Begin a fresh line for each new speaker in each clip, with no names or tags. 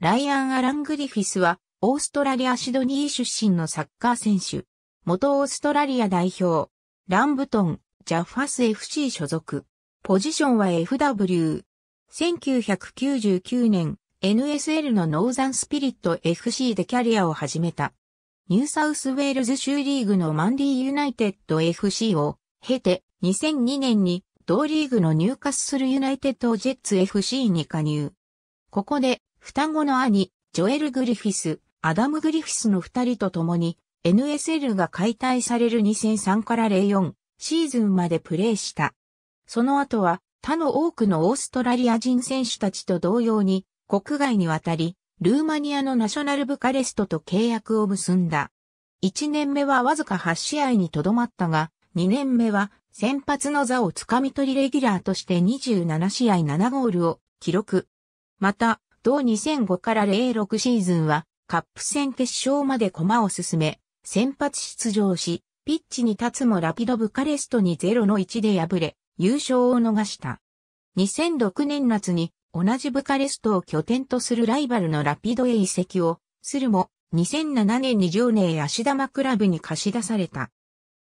ライアン・アラン・グリフィスは、オーストラリア・シドニー出身のサッカー選手。元オーストラリア代表。ランブトン、ジャファス FC 所属。ポジションは FW。1999年、NSL のノーザンスピリット FC でキャリアを始めた。ニューサウスウェールズ州リーグのマンディユナイテッド FC を経て2002年に同リーグのニューカユナイテッドジェッツ FC に加入。ここで双子の兄、ジョエル・グリフィス、アダム・グリフィスの二人と共に、NSL が解体される2003から04シーズンまでプレーした。その後は他の多くのオーストラリア人選手たちと同様に国外に渡り、ルーマニアのナショナルブカレストと契約を結んだ。1年目はわずか8試合にとどまったが、2年目は先発の座をつかみ取りレギュラーとして27試合7ゴールを記録。また、同2005から06シーズンは、カップ戦決勝まで駒を進め、先発出場し、ピッチに立つもラピドブカレストに0の1で敗れ、優勝を逃した。2006年夏に同じブカレストを拠点とするライバルのラピドへ移籍をするも、2007年に常年足玉クラブに貸し出された。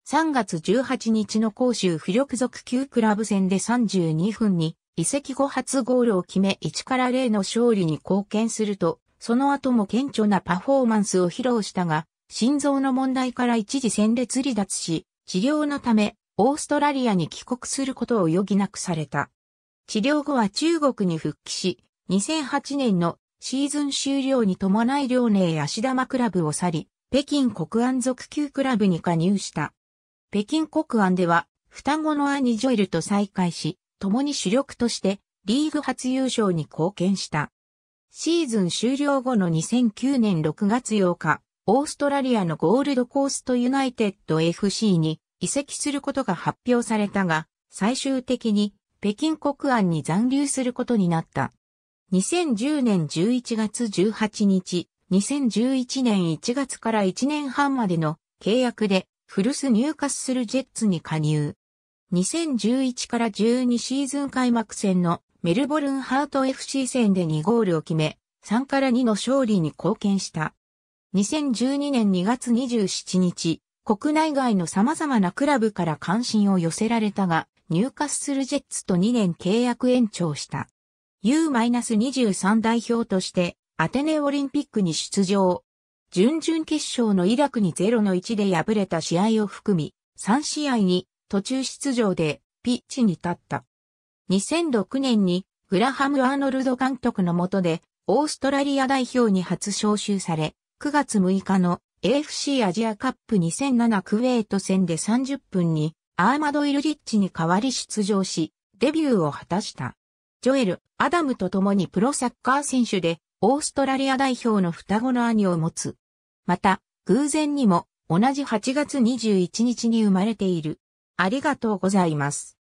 3月18日の甲州浮力属級クラブ戦で32分に移籍後初ゴールを決め1から0の勝利に貢献すると、その後も顕著なパフォーマンスを披露したが、心臓の問題から一時戦列離脱し、治療のため、オーストラリアに帰国することを余儀なくされた。治療後は中国に復帰し、2008年のシーズン終了に伴い両寧足玉クラブを去り、北京国安属級クラブに加入した。北京国安では、双子の兄ジョエルと再会し、共に主力としてリーグ初優勝に貢献した。シーズン終了後の2009年6月8日、オーストラリアのゴールドコーストユナイテッド FC に移籍することが発表されたが、最終的に北京国安に残留することになった。2010年11月18日、2011年1月から1年半までの契約で古巣入荷するジェッツに加入。2011から12シーズン開幕戦のメルボルンハート FC 戦で2ゴールを決め、3から2の勝利に貢献した。2012年2月27日、国内外の様々なクラブから関心を寄せられたが、入荷するジェッツと2年契約延長した。U-23 代表として、アテネオリンピックに出場。準々決勝のイラクに0の1で敗れた試合を含み、3試合に途中出場でピッチに立った。2006年にグラハム・アーノルド監督の下でオーストラリア代表に初招集され、9月6日の AFC アジアカップ2007クウェート戦で30分にアーマド・イルリッチに代わり出場し、デビューを果たした。ジョエル・アダムと共にプロサッカー選手で、オーストラリア代表の双子の兄を持つ。また、偶然にも、同じ8月21日に生まれている、ありがとうございます。